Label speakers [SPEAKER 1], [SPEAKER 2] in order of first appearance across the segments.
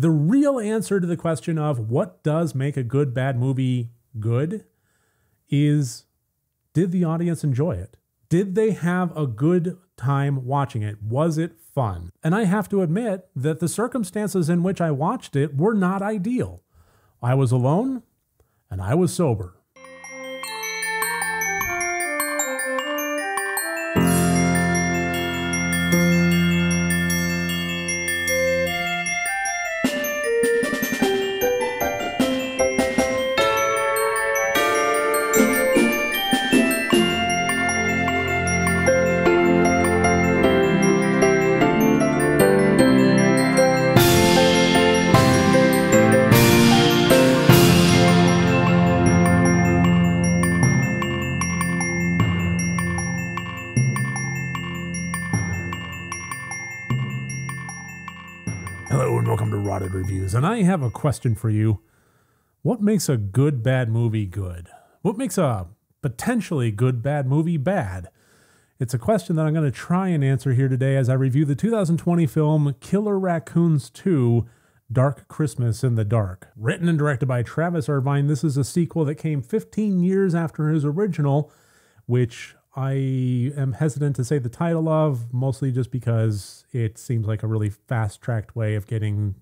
[SPEAKER 1] the real answer to the question of what does make a good bad movie good is did the audience enjoy it? Did they have a good time watching it? Was it fun? And I have to admit that the circumstances in which I watched it were not ideal. I was alone and I was sober. Hello and welcome to Rotted Reviews, and I have a question for you. What makes a good bad movie good? What makes a potentially good bad movie bad? It's a question that I'm going to try and answer here today as I review the 2020 film Killer Raccoons 2 Dark Christmas in the Dark. Written and directed by Travis Irvine, this is a sequel that came 15 years after his original, which I am hesitant to say the title of, mostly just because it seems like a really fast tracked way of getting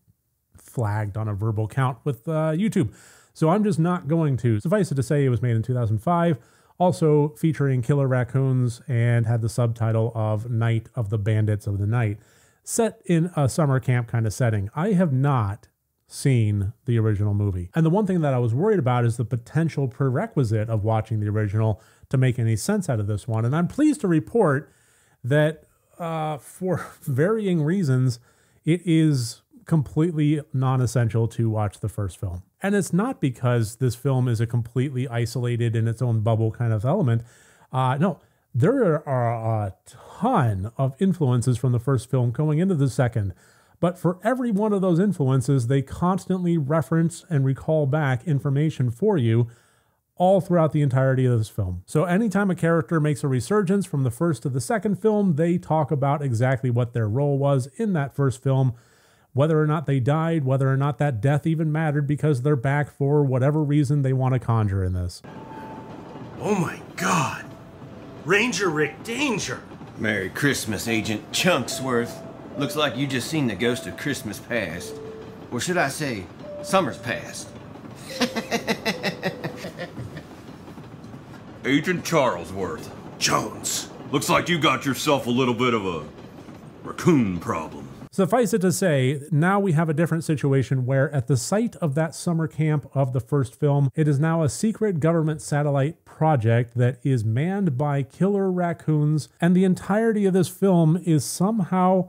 [SPEAKER 1] flagged on a verbal count with uh, YouTube. So I'm just not going to. Suffice it to say, it was made in 2005, also featuring killer raccoons and had the subtitle of Night of the Bandits of the Night, set in a summer camp kind of setting. I have not seen the original movie. And the one thing that I was worried about is the potential prerequisite of watching the original to make any sense out of this one. And I'm pleased to report that uh, for varying reasons, it is completely non essential to watch the first film. And it's not because this film is a completely isolated in its own bubble kind of element. Uh, no, there are a ton of influences from the first film going into the second. But for every one of those influences, they constantly reference and recall back information for you all throughout the entirety of this film. So anytime a character makes a resurgence from the first to the second film, they talk about exactly what their role was in that first film, whether or not they died, whether or not that death even mattered because they're back for whatever reason they want to conjure in this. Oh my god. Ranger Rick Danger. Merry Christmas, Agent Chunksworth. Looks like you just seen the ghost of Christmas past. Or should I say, summer's past. Agent Charlesworth. Jones. Looks like you got yourself a little bit of a raccoon problem. Suffice it to say, now we have a different situation where, at the site of that summer camp of the first film, it is now a secret government satellite project that is manned by killer raccoons, and the entirety of this film is somehow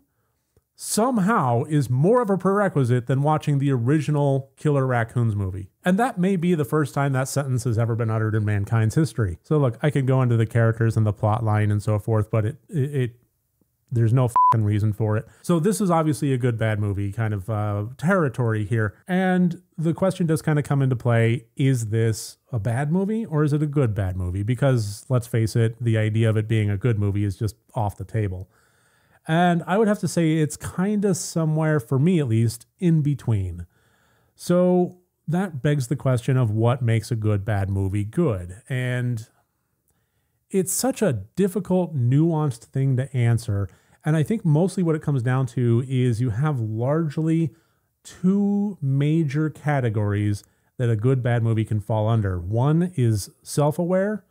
[SPEAKER 1] somehow is more of a prerequisite than watching the original Killer Raccoons movie. And that may be the first time that sentence has ever been uttered in mankind's history. So look, I can go into the characters and the plot line and so forth, but it it, it there's no fucking reason for it. So this is obviously a good bad movie kind of uh, territory here. And the question does kind of come into play: Is this a bad movie or is it a good bad movie? Because let's face it, the idea of it being a good movie is just off the table and I would have to say it's kind of somewhere, for me at least, in between. So that begs the question of what makes a good bad movie good. And it's such a difficult, nuanced thing to answer. And I think mostly what it comes down to is you have largely two major categories that a good bad movie can fall under. One is self aware,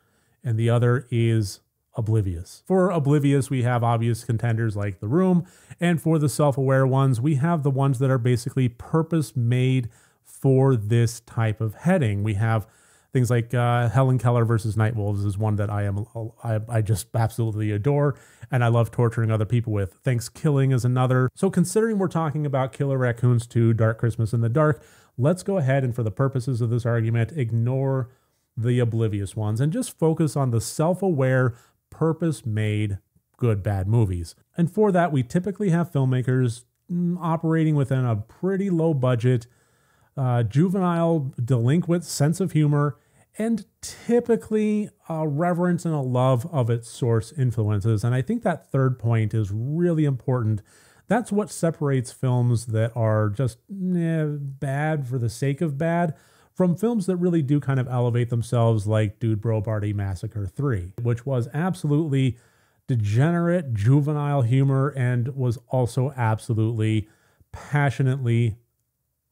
[SPEAKER 1] and the other is Oblivious. For Oblivious, we have obvious contenders like The Room, and for the self aware ones, we have the ones that are basically purpose made for this type of heading. We have things like uh, Helen Keller versus Night Wolves is one that I am I, I just absolutely adore, and I love torturing other people with. Thanks Killing is another. So considering we're talking about Killer Raccoons 2, Dark Christmas in the Dark, let's go ahead and for the purposes of this argument, ignore the oblivious ones and just focus on the self-aware purpose made good bad movies. And for that, we typically have filmmakers mm, operating within a pretty low budget, uh, juvenile, delinquent sense of humor, and typically a reverence and a love of its source influences. And I think that third point is really important. That's what separates films that are just eh, bad for the sake of bad from films that really do kind of elevate themselves, like Dude Bro Party Massacre 3, which was absolutely degenerate, juvenile humor and was also absolutely passionately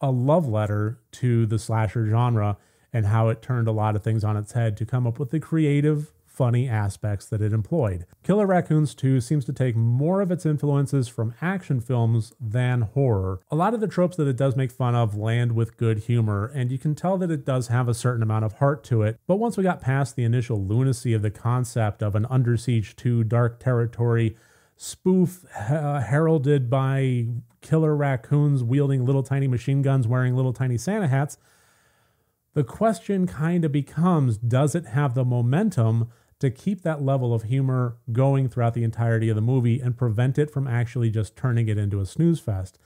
[SPEAKER 1] a love letter to the slasher genre and how it turned a lot of things on its head to come up with the creative funny aspects that it employed. Killer Raccoons 2 seems to take more of its influences from action films than horror. A lot of the tropes that it does make fun of land with good humor, and you can tell that it does have a certain amount of heart to it, but once we got past the initial lunacy of the concept of an Under Siege 2 dark territory spoof uh, heralded by killer raccoons wielding little tiny machine guns wearing little tiny Santa hats, the question kind of becomes does it have the momentum to keep that level of humor going throughout the entirety of the movie and prevent it from actually just turning it into a snooze fest.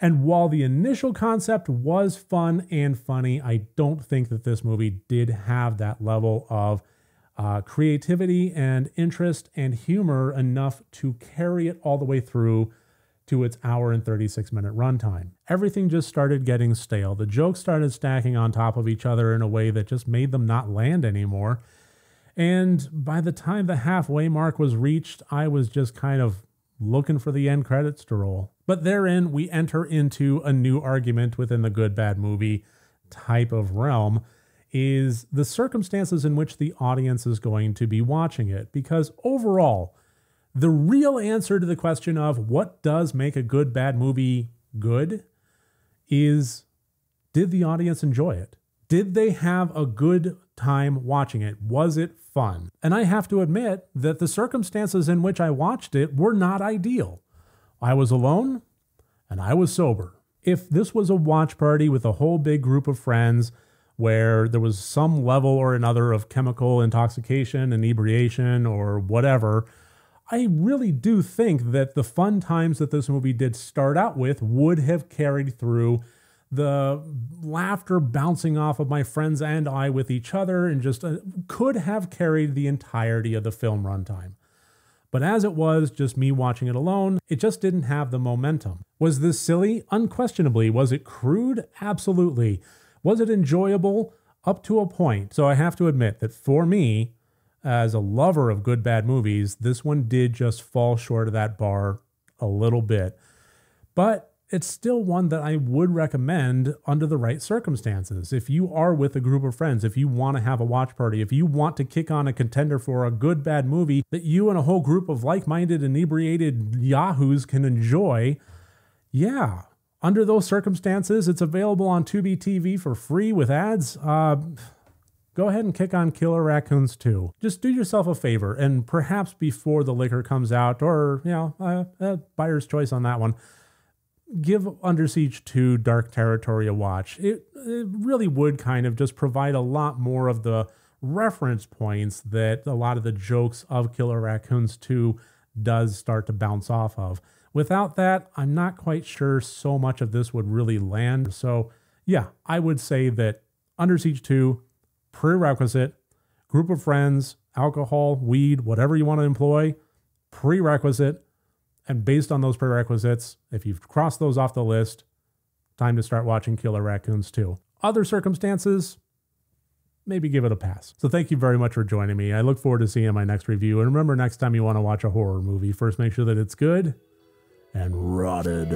[SPEAKER 1] And while the initial concept was fun and funny, I don't think that this movie did have that level of uh, creativity and interest and humor enough to carry it all the way through to its hour and 36 minute runtime. Everything just started getting stale. The jokes started stacking on top of each other in a way that just made them not land anymore. And by the time the halfway mark was reached, I was just kind of looking for the end credits to roll. But therein, we enter into a new argument within the good bad movie type of realm is the circumstances in which the audience is going to be watching it. Because overall, the real answer to the question of what does make a good bad movie good is did the audience enjoy it? Did they have a good time watching it. Was it fun? And I have to admit that the circumstances in which I watched it were not ideal. I was alone and I was sober. If this was a watch party with a whole big group of friends where there was some level or another of chemical intoxication, inebriation, or whatever, I really do think that the fun times that this movie did start out with would have carried through the laughter bouncing off of my friends and I with each other, and just uh, could have carried the entirety of the film runtime. But as it was, just me watching it alone, it just didn't have the momentum. Was this silly? Unquestionably. Was it crude? Absolutely. Was it enjoyable? Up to a point. So I have to admit that for me, as a lover of good bad movies, this one did just fall short of that bar a little bit. But it's still one that I would recommend under the right circumstances. If you are with a group of friends, if you want to have a watch party, if you want to kick on a contender for a good bad movie that you and a whole group of like minded, inebriated yahoos can enjoy, yeah. Under those circumstances, it's available on Tubi TV for free with ads. Uh, go ahead and kick on Killer Raccoons 2. Just do yourself a favor, and perhaps before the liquor comes out, or, you know, uh, uh, buyer's choice on that one, give Under Siege 2 Dark Territory a watch. It, it really would kind of just provide a lot more of the reference points that a lot of the jokes of Killer Raccoons 2 does start to bounce off of. Without that, I'm not quite sure so much of this would really land. So, yeah, I would say that Under Siege 2, prerequisite, group of friends, alcohol, weed, whatever you want to employ, prerequisite and based on those prerequisites, if you've crossed those off the list, time to start watching Killer Raccoons 2. Other circumstances, maybe give it a pass. So thank you very much for joining me. I look forward to seeing my next review. And remember, next time you want to watch a horror movie, first make sure that it's good and rotted.